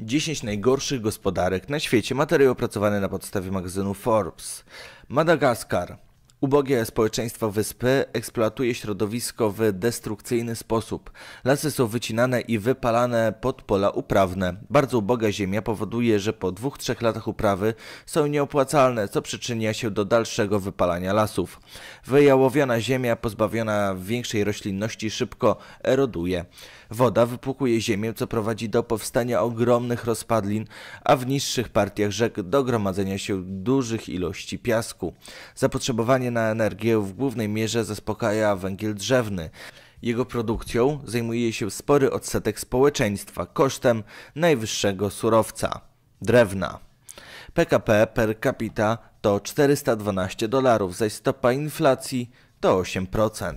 10 najgorszych gospodarek na świecie, materiał opracowany na podstawie magazynu Forbes. Madagaskar. Ubogie społeczeństwo wyspy eksploatuje środowisko w destrukcyjny sposób. Lasy są wycinane i wypalane pod pola uprawne. Bardzo uboga ziemia powoduje, że po dwóch, trzech latach uprawy są nieopłacalne, co przyczynia się do dalszego wypalania lasów. Wyjałowiona ziemia pozbawiona większej roślinności szybko eroduje. Woda wypłukuje ziemię, co prowadzi do powstania ogromnych rozpadlin, a w niższych partiach rzek do gromadzenia się dużych ilości piasku. Zapotrzebowanie na energię w głównej mierze zaspokaja węgiel drzewny. Jego produkcją zajmuje się spory odsetek społeczeństwa kosztem najwyższego surowca drewna. PKP per capita to 412 dolarów, zaś stopa inflacji to 8%.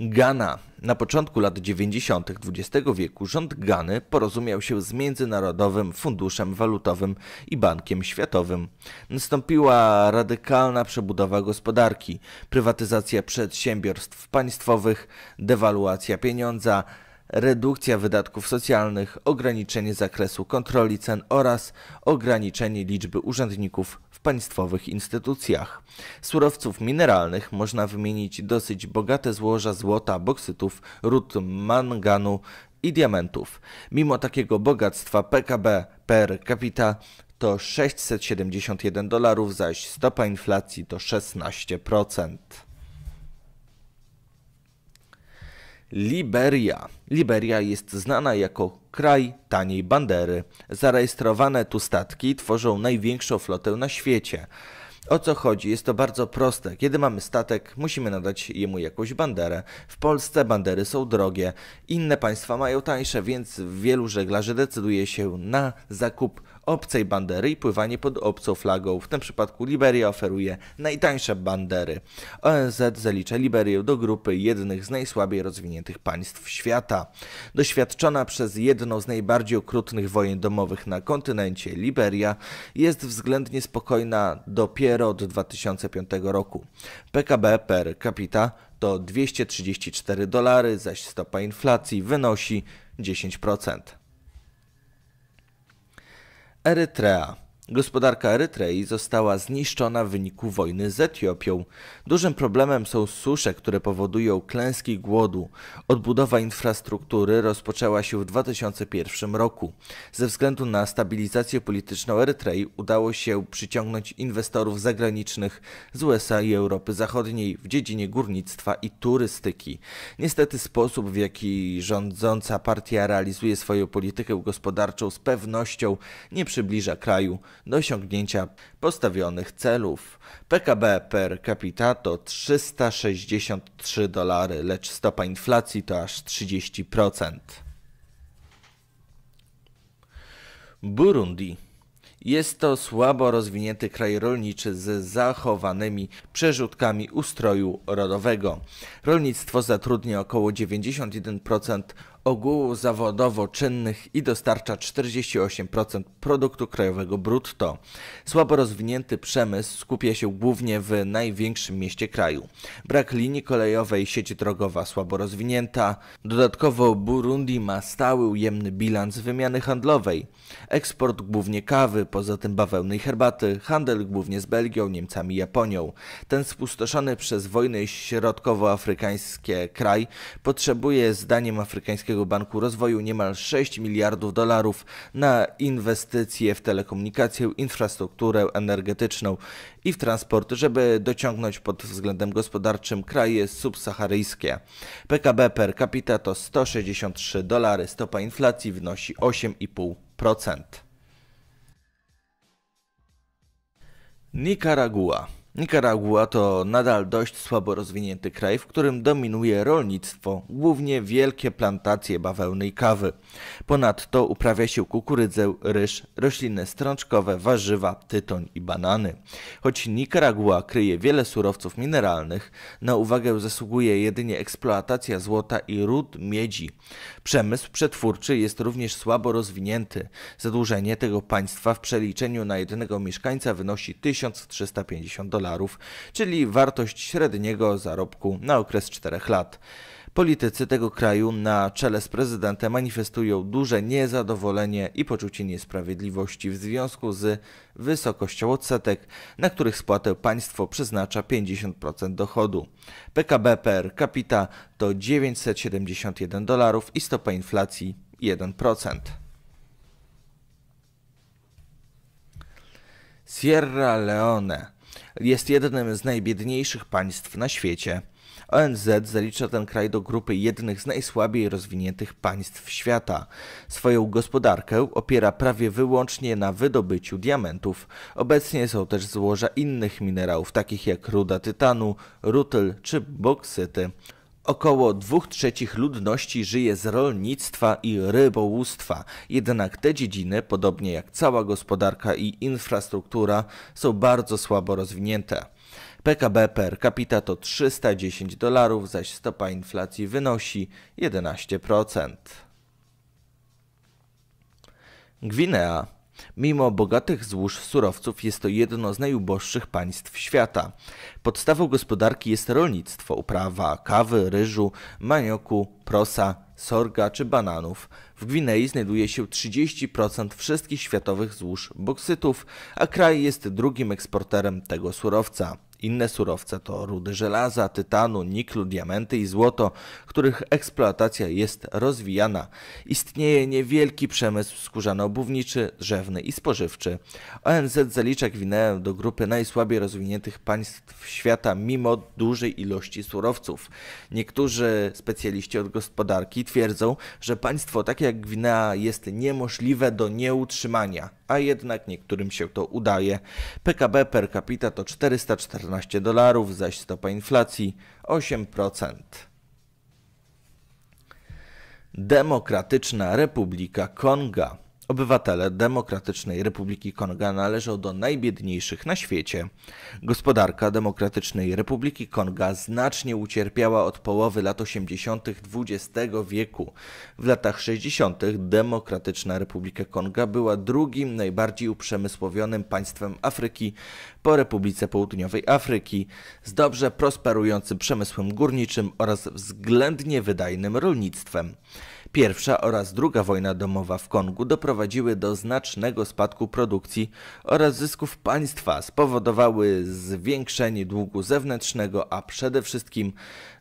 Gana. Na początku lat 90. XX wieku rząd Gany porozumiał się z Międzynarodowym Funduszem Walutowym i Bankiem Światowym. Nastąpiła radykalna przebudowa gospodarki, prywatyzacja przedsiębiorstw państwowych, dewaluacja pieniądza, redukcja wydatków socjalnych, ograniczenie zakresu kontroli cen oraz ograniczenie liczby urzędników w państwowych instytucjach. Surowców mineralnych można wymienić dosyć bogate złoża złota, boksytów, ród manganu i diamentów. Mimo takiego bogactwa PKB per capita to 671 dolarów, zaś stopa inflacji to 16%. Liberia. Liberia jest znana jako kraj taniej bandery. Zarejestrowane tu statki tworzą największą flotę na świecie. O co chodzi? Jest to bardzo proste. Kiedy mamy statek, musimy nadać jemu jakąś banderę. W Polsce bandery są drogie, inne państwa mają tańsze, więc wielu żeglarzy decyduje się na zakup obcej bandery i pływanie pod obcą flagą. W tym przypadku Liberia oferuje najtańsze bandery. ONZ zalicza Liberię do grupy jednych z najsłabiej rozwiniętych państw świata. Doświadczona przez jedną z najbardziej okrutnych wojen domowych na kontynencie, Liberia jest względnie spokojna dopiero od 2005 roku. PKB per capita to 234 dolary, zaś stopa inflacji wynosi 10%. Aratrá Gospodarka Erytrei została zniszczona w wyniku wojny z Etiopią. Dużym problemem są susze, które powodują klęski głodu. Odbudowa infrastruktury rozpoczęła się w 2001 roku. Ze względu na stabilizację polityczną Erytrei udało się przyciągnąć inwestorów zagranicznych z USA i Europy Zachodniej w dziedzinie górnictwa i turystyki. Niestety sposób, w jaki rządząca partia realizuje swoją politykę gospodarczą z pewnością nie przybliża kraju do osiągnięcia postawionych celów. PKB per capita to 363 dolary, lecz stopa inflacji to aż 30%. Burundi jest to słabo rozwinięty kraj rolniczy z zachowanymi przerzutkami ustroju rodowego. Rolnictwo zatrudnia około 91% ogółu zawodowo czynnych i dostarcza 48% produktu krajowego brutto. Słabo rozwinięty przemysł skupia się głównie w największym mieście kraju. Brak linii kolejowej, sieci drogowa słabo rozwinięta. Dodatkowo Burundi ma stały ujemny bilans wymiany handlowej. Eksport głównie kawy, poza tym bawełny i herbaty, handel głównie z Belgią, Niemcami i Japonią. Ten spustoszony przez wojny środkowoafrykańskie kraj potrzebuje zdaniem Afrykańskiego Banku Rozwoju niemal 6 miliardów dolarów na inwestycje w telekomunikację, infrastrukturę energetyczną i w transport, żeby dociągnąć pod względem gospodarczym kraje subsaharyjskie. PKB per capita to 163 dolary, stopa inflacji wynosi 8,5%. Nicaragua. Nikaragua to nadal dość słabo rozwinięty kraj, w którym dominuje rolnictwo, głównie wielkie plantacje bawełny i kawy. Ponadto uprawia się kukurydzę, ryż, rośliny strączkowe, warzywa, tytoń i banany. Choć Nikaragua kryje wiele surowców mineralnych, na uwagę zasługuje jedynie eksploatacja złota i ród miedzi. Przemysł przetwórczy jest również słabo rozwinięty. Zadłużenie tego państwa w przeliczeniu na jednego mieszkańca wynosi 1350 dolarów dolarów, czyli wartość średniego zarobku na okres 4 lat. Politycy tego kraju na czele z prezydentem manifestują duże niezadowolenie i poczucie niesprawiedliwości w związku z wysokością odsetek, na których spłatę państwo przeznacza 50% dochodu. PKB per capita to 971 dolarów i stopa inflacji 1%. Sierra Leone jest jednym z najbiedniejszych państw na świecie. ONZ zalicza ten kraj do grupy jednych z najsłabiej rozwiniętych państw świata. Swoją gospodarkę opiera prawie wyłącznie na wydobyciu diamentów. Obecnie są też złoża innych minerałów, takich jak ruda tytanu, rutyl czy boksyty. Około dwóch trzecich ludności żyje z rolnictwa i rybołówstwa, jednak te dziedziny, podobnie jak cała gospodarka i infrastruktura, są bardzo słabo rozwinięte. PKB per capita to 310 dolarów, zaś stopa inflacji wynosi 11%. Gwinea Mimo bogatych złóż surowców jest to jedno z najuboższych państw świata. Podstawą gospodarki jest rolnictwo, uprawa kawy, ryżu, manioku, prosa, sorga czy bananów. W Gwinei znajduje się 30% wszystkich światowych złóż boksytów, a kraj jest drugim eksporterem tego surowca. Inne surowce to rudy żelaza, tytanu, niklu, diamenty i złoto, których eksploatacja jest rozwijana. Istnieje niewielki przemysł skórzano-obuwniczy, drzewny i spożywczy. ONZ zalicza Gwineę do grupy najsłabiej rozwiniętych państw świata mimo dużej ilości surowców. Niektórzy specjaliści od gospodarki twierdzą, że państwo takie jak Gwinea jest niemożliwe do nieutrzymania a jednak niektórym się to udaje. PKB per capita to 414 dolarów, zaś stopa inflacji 8%. Demokratyczna Republika Konga. Obywatele Demokratycznej Republiki Konga należą do najbiedniejszych na świecie. Gospodarka Demokratycznej Republiki Konga znacznie ucierpiała od połowy lat 80. XX wieku. W latach 60. Demokratyczna Republika Konga była drugim najbardziej uprzemysłowionym państwem Afryki po Republice Południowej Afryki z dobrze prosperującym przemysłem górniczym oraz względnie wydajnym rolnictwem. Pierwsza oraz druga wojna domowa w Kongu doprowadziły do znacznego spadku produkcji oraz zysków państwa, spowodowały zwiększenie długu zewnętrznego, a przede wszystkim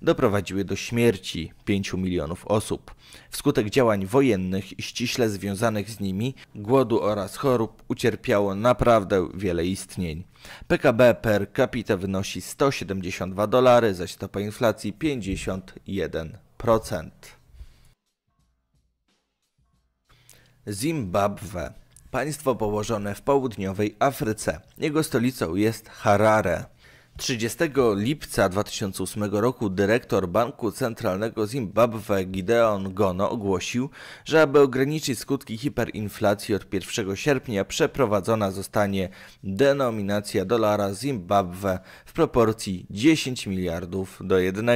doprowadziły do śmierci 5 milionów osób. Wskutek działań wojennych i ściśle związanych z nimi, głodu oraz chorób ucierpiało naprawdę wiele istnień. PKB per capita wynosi 172 dolary, zaś stopa inflacji 51%. Zimbabwe, państwo położone w południowej Afryce. Jego stolicą jest Harare. 30 lipca 2008 roku dyrektor Banku Centralnego Zimbabwe Gideon Gono ogłosił, że aby ograniczyć skutki hiperinflacji od 1 sierpnia przeprowadzona zostanie denominacja dolara Zimbabwe w proporcji 10 miliardów do 1.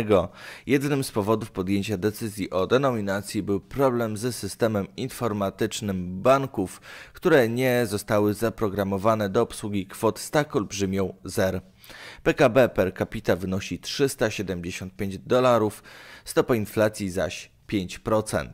Jednym z powodów podjęcia decyzji o denominacji był problem ze systemem informatycznym banków, które nie zostały zaprogramowane do obsługi kwot z tak olbrzymią zer. PKB per capita wynosi 375 dolarów, stopa inflacji zaś 5%.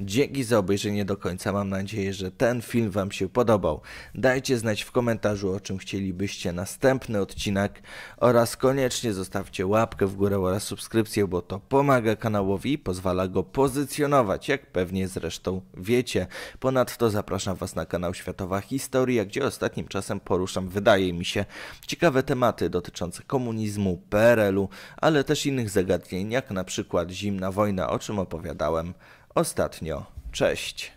Dzięki za obejrzenie do końca. Mam nadzieję, że ten film Wam się podobał. Dajcie znać w komentarzu, o czym chcielibyście następny odcinek oraz koniecznie zostawcie łapkę w górę oraz subskrypcję, bo to pomaga kanałowi i pozwala go pozycjonować, jak pewnie zresztą wiecie. Ponadto zapraszam Was na kanał Światowa Historia, gdzie ostatnim czasem poruszam, wydaje mi się, ciekawe tematy dotyczące komunizmu, PRL-u, ale też innych zagadnień, jak na przykład zimna wojna, o czym opowiadałem ostatnio. Cześć.